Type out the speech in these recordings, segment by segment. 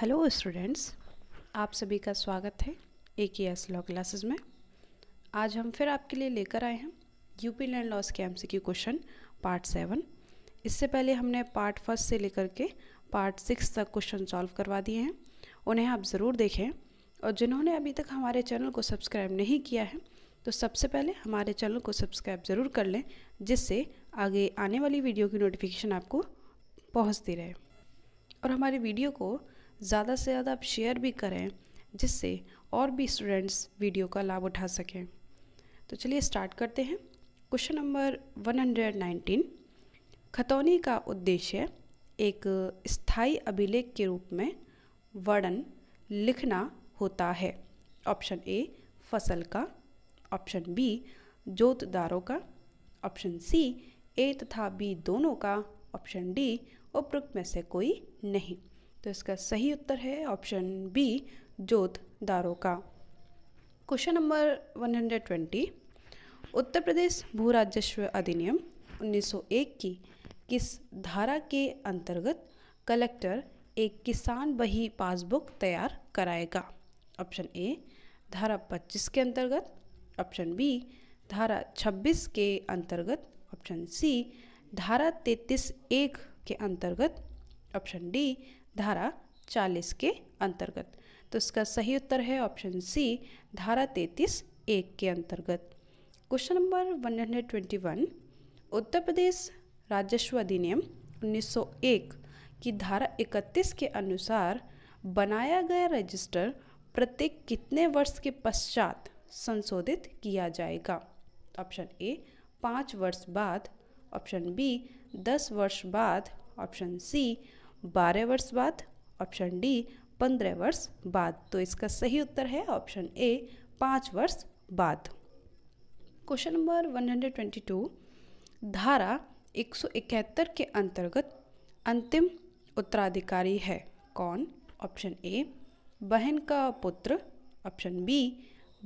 hello students आप सभी का स्वागत है ए के एस लॉ क्लासेस में आज हम फिर आपके लिए लेकर आए हैं यूपी लैंड लॉस के एमसीक्यू क्वेश्चन पार्ट सेवन इससे पहले हमने पार्ट फर्स्ट से लेकर के पार्ट सिक्स तक क्वेश्चन सॉल्व करवा दिए हैं उन्हें आप ज़रूर देखें और जिन्होंने अभी तक हमारे चैनल को सब्सक्राइब नहीं किया है तो सबसे पहले हमारे चैनल को सब्सक्राइब ज़रूर कर लें जिससे आगे आने वाली वीडियो की नोटिफिकेशन आपको पहुँचती रहे और हमारे वीडियो को ज़्यादा से ज़्यादा आप शेयर भी करें जिससे और भी स्टूडेंट्स वीडियो का लाभ उठा सकें तो चलिए स्टार्ट करते हैं क्वेश्चन नंबर 119 खतौनी का उद्देश्य एक स्थायी अभिलेख के रूप में वर्णन लिखना होता है ऑप्शन ए फसल का ऑप्शन बी जोतदारों का ऑप्शन सी ए तथा बी दोनों का ऑप्शन डी उपरोक्त में से कोई नहीं तो इसका सही उत्तर है ऑप्शन बी जोत दारों का क्वेश्चन नंबर 120 उत्तर प्रदेश भू राजस्व अधिनियम 1901 की किस धारा के अंतर्गत कलेक्टर एक किसान बही पासबुक तैयार कराएगा ऑप्शन ए धारा 25 के अंतर्गत ऑप्शन बी धारा 26 के अंतर्गत ऑप्शन सी धारा 33 एक के अंतर्गत ऑप्शन डी धारा 40 के अंतर्गत तो इसका सही उत्तर है ऑप्शन सी धारा 33 एक के अंतर्गत क्वेश्चन नंबर 121 उत्तर प्रदेश राजस्व अधिनियम 1901 की धारा 31 के अनुसार बनाया गया रजिस्टर प्रत्येक कितने वर्ष के पश्चात संशोधित किया जाएगा ऑप्शन ए पाँच वर्ष बाद ऑप्शन बी दस वर्ष बाद ऑप्शन सी बारह वर्ष बाद ऑप्शन डी पंद्रह वर्ष बाद तो इसका सही उत्तर है ऑप्शन ए पाँच वर्ष बाद क्वेश्चन नंबर 122 धारा 171 के अंतर्गत अंतिम उत्तराधिकारी है कौन ऑप्शन ए बहन का पुत्र ऑप्शन बी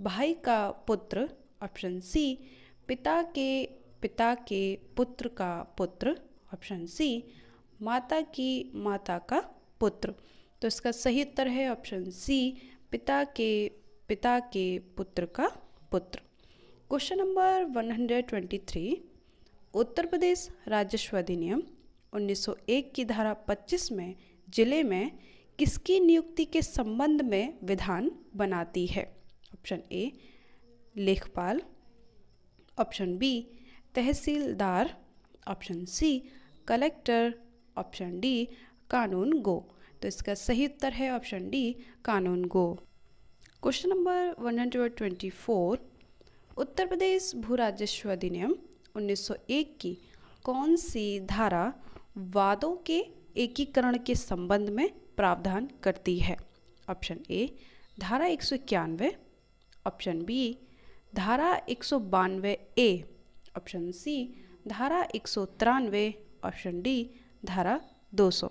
भाई का पुत्र ऑप्शन सी पिता के पिता के पुत्र का पुत्र ऑप्शन सी माता की माता का पुत्र तो इसका सही उत्तर है ऑप्शन सी पिता के पिता के पुत्र का पुत्र क्वेश्चन नंबर 123 उत्तर प्रदेश राजस्व अधिनियम 1901 की धारा 25 में जिले में किसकी नियुक्ति के संबंध में विधान बनाती है ऑप्शन ए लेखपाल ऑप्शन बी तहसीलदार option C collector option D कानून गो तो इसका सही उत्तर है ऑप्शन डी कानून गो question number one hundred twenty four Uttar Pradesh भू राजस्व अधिनियम 1901 की कौन सी धारा वादों के एकीकरण के संबंध में प्रावधान करती है ऑप्शन ए धारा एक सौ इक्यानवे ऑप्शन बी धारा एक सौ बानवे ए ऑप्शन सी धारा एक सौ तिरानवे ऑप्शन डी धारा 200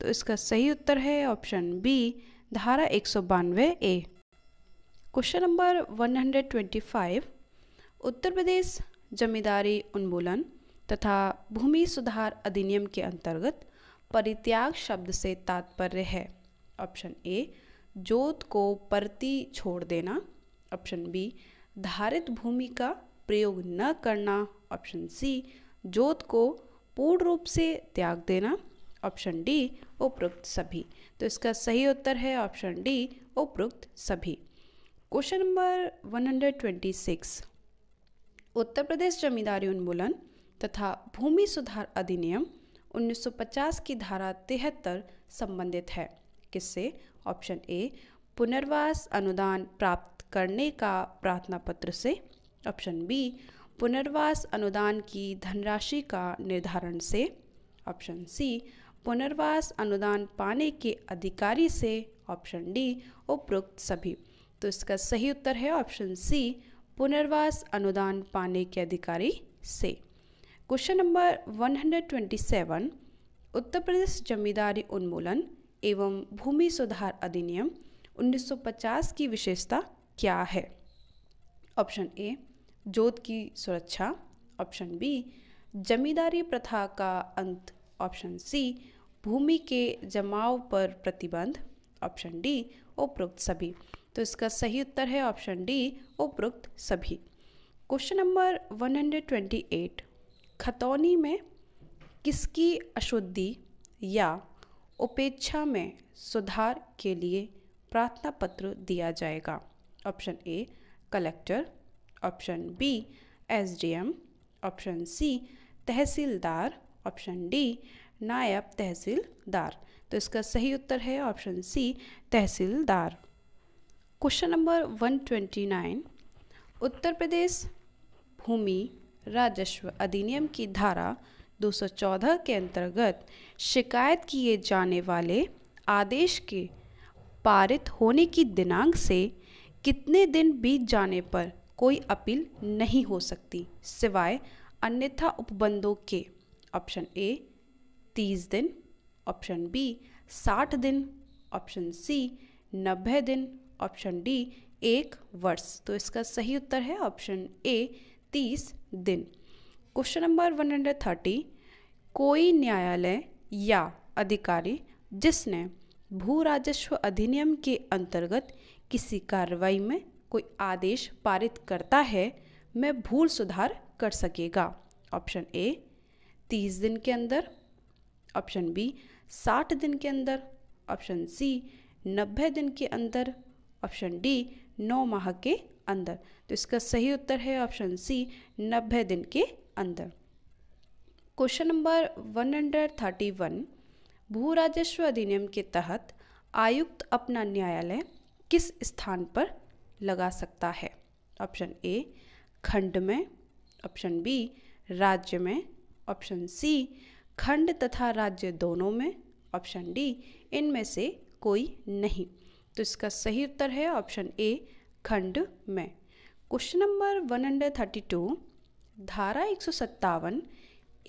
तो इसका सही उत्तर है ऑप्शन बी धारा एक ए क्वेश्चन नंबर 125 उत्तर प्रदेश जमींदारी उन्मूलन तथा भूमि सुधार अधिनियम के अंतर्गत परित्याग शब्द से तात्पर्य है ऑप्शन ए जोत को परती छोड़ देना ऑप्शन बी धारित भूमि का प्रयोग न करना ऑप्शन सी जोत को पूर्ण रूप से त्याग देना ऑप्शन डी उपरोक्त सभी तो इसका सही उत्तर है ऑप्शन डी उपरोक्त सभी क्वेश्चन नंबर 126 उत्तर प्रदेश जमींदारी उन्मूलन तथा भूमि सुधार अधिनियम 1950 की धारा तिहत्तर संबंधित है किससे ऑप्शन ए पुनर्वास अनुदान प्राप्त करने का प्रार्थना पत्र से ऑप्शन बी पुनर्वास अनुदान की धनराशि का निर्धारण से ऑप्शन सी पुनर्वास अनुदान पाने के अधिकारी से ऑप्शन डी उपरोक्त सभी तो इसका सही उत्तर है ऑप्शन सी पुनर्वास अनुदान पाने के अधिकारी से क्वेश्चन नंबर 127 उत्तर प्रदेश जमींदारी उन्मूलन एवं भूमि सुधार अधिनियम 1950 की विशेषता क्या है ऑप्शन ए जोत की सुरक्षा ऑप्शन बी जमींदारी प्रथा का अंत ऑप्शन सी भूमि के जमाव पर प्रतिबंध ऑप्शन डी उपरोक्त सभी तो इसका सही उत्तर है ऑप्शन डी उपरोक्त सभी क्वेश्चन नंबर 128 खतौनी में किसकी अशुद्धि या उपेक्षा में सुधार के लिए प्रार्थना पत्र दिया जाएगा option A collector option B M option C तहसीलदार ऑप्शन डी नायब तहसीलदार तो इसका सही उत्तर है ऑप्शन सी तहसीलदार क्वेश्चन नंबर 129 उत्तर प्रदेश भूमि राजस्व अधिनियम की धारा 214 के अंतर्गत शिकायत किए जाने वाले आदेश के पारित होने की दिनांक से कितने दिन बीत जाने पर कोई अपील नहीं हो सकती सिवाय अन्यथा उपबंधों के ऑप्शन ए तीस दिन ऑप्शन बी साठ दिन ऑप्शन सी नब्बे दिन ऑप्शन डी एक वर्ष तो इसका सही उत्तर है ऑप्शन ए तीस दिन question number one hundred thirty कोई न्यायालय या अधिकारी जिसने भू राजस्व अधिनियम के अंतर्गत किसी कार्रवाई में कोई आदेश पारित करता है मैं भूल सुधार कर सकेगा ऑप्शन ए तीस दिन के अंदर ऑप्शन बी साठ दिन के अंदर ऑप्शन सी नब्बे दिन के अंदर ऑप्शन डी नौ माह के अंदर तो इसका सही उत्तर है ऑप्शन सी नब्बे दिन के अंदर question number one hundred thirty one भू राजस्व अधिनियम के तहत आयुक्त अपना न्यायालय किस स्थान पर लगा सकता है ऑप्शन ए खंड में ऑप्शन बी राज्य में ऑप्शन सी खंड तथा राज्य दोनों में ऑप्शन डी इनमें से कोई नहीं तो इसका सही उत्तर है ऑप्शन ए खंड में question number one hundred thirty two धारा एक सौ सत्तावन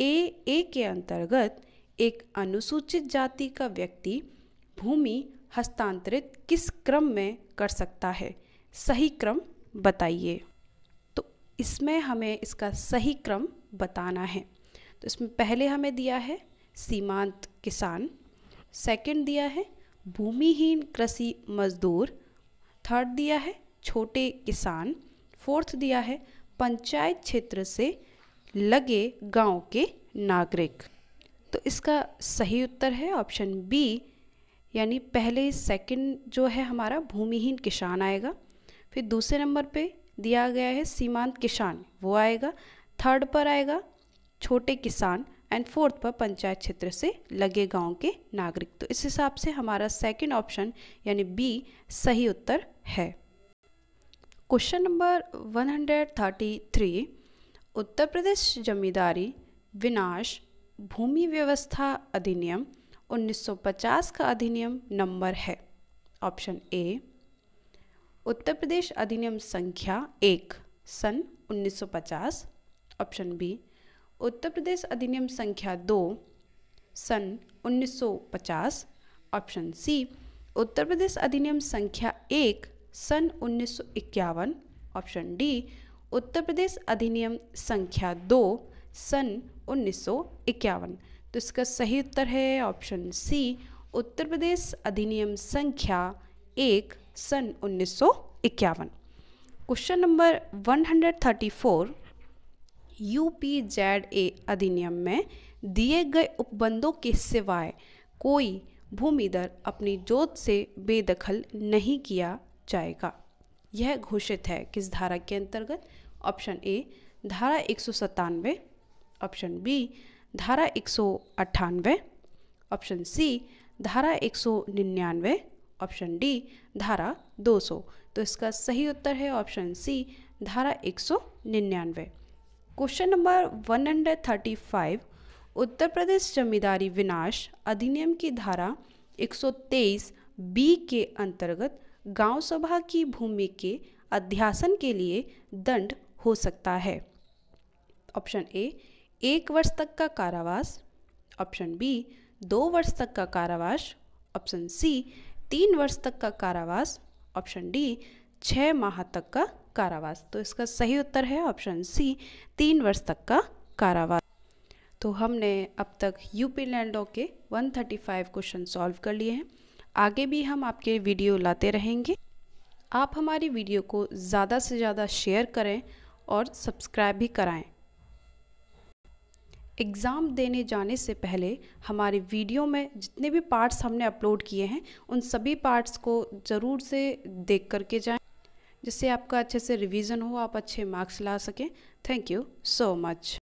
ए ए के अंतर्गत एक अनुसूचित जाति का व्यक्ति भूमि हस्तांतरित किस क्रम में कर सकता है सही क्रम बताइए तो इसमें हमें इसका सही क्रम बताना है तो इसमें पहले हमें दिया है सीमांत किसान सेकंड दिया है भूमिहीन कृषि मजदूर थर्ड दिया है छोटे किसान फोर्थ दिया है पंचायत क्षेत्र से लगे गांव के नागरिक तो इसका सही उत्तर है ऑप्शन बी यानी पहले सेकंड जो है हमारा भूमिहीन किसान आएगा फिर दूसरे नंबर पे दिया गया है सीमांत किसान वो आएगा थर्ड पर आएगा छोटे किसान एंड फोर्थ पर पंचायत क्षेत्र से लगे गांव के नागरिक तो इस हिसाब से हमारा सेकंड ऑप्शन यानी बी सही उत्तर है क्वेश्चन नंबर 133 उत्तर प्रदेश जमींदारी विनाश भूमि व्यवस्था अधिनियम 1950 का अधिनियम नंबर है ऑप्शन ए उत्तर प्रदेश अधिनियम संख्या एक सन 1950 ऑप्शन बी उत्तर प्रदेश अधिनियम संख्या दो सन 1950 ऑप्शन सी उत्तर प्रदेश अधिनियम संख्या एक सन 1951 ऑप्शन डी उत्तर प्रदेश अधिनियम संख्या दो सन 1951 तो इसका सही उत्तर है ऑप्शन सी उत्तर प्रदेश अधिनियम संख्या एक सन उन्नीस क्वेश्चन नंबर 134 यूपीजेडए अधिनियम में दिए गए उपबंधों के सिवाय कोई दर अपनी जोत से बेदखल नहीं किया जाएगा यह घोषित है किस धारा के अंतर्गत ऑप्शन ए धारा एक ऑप्शन बी धारा एक ऑप्शन सी धारा एक ऑप्शन डी धारा 200 तो इसका सही उत्तर है ऑप्शन सी धारा 199 क्वेश्चन नंबर 135 उत्तर प्रदेश जमींदारी विनाश अधिनियम की धारा 123 बी के अंतर्गत गांव सभा की भूमि के अध्यासन के लिए दंड हो सकता है ऑप्शन ए एक वर्ष तक का कारावास ऑप्शन बी दो वर्ष तक का कारावास ऑप्शन सी तीन वर्ष तक का कारावास ऑप्शन डी छः माह तक का कारावास तो इसका सही उत्तर है ऑप्शन सी तीन वर्ष तक का कारावास तो हमने अब तक यूपी लैंड लॉ के 135 क्वेश्चन सॉल्व कर लिए हैं आगे भी हम आपके वीडियो लाते रहेंगे आप हमारी वीडियो को ज़्यादा से ज़्यादा शेयर करें और सब्सक्राइब भी कराएं एग्ज़ाम देने जाने से पहले हमारे वीडियो में जितने भी पार्ट्स हमने अपलोड किए हैं उन सभी पार्ट्स को ज़रूर से देख करके जाएं जिससे आपका अच्छे से रिवीजन हो आप अच्छे मार्क्स ला सकें थैंक यू सो मच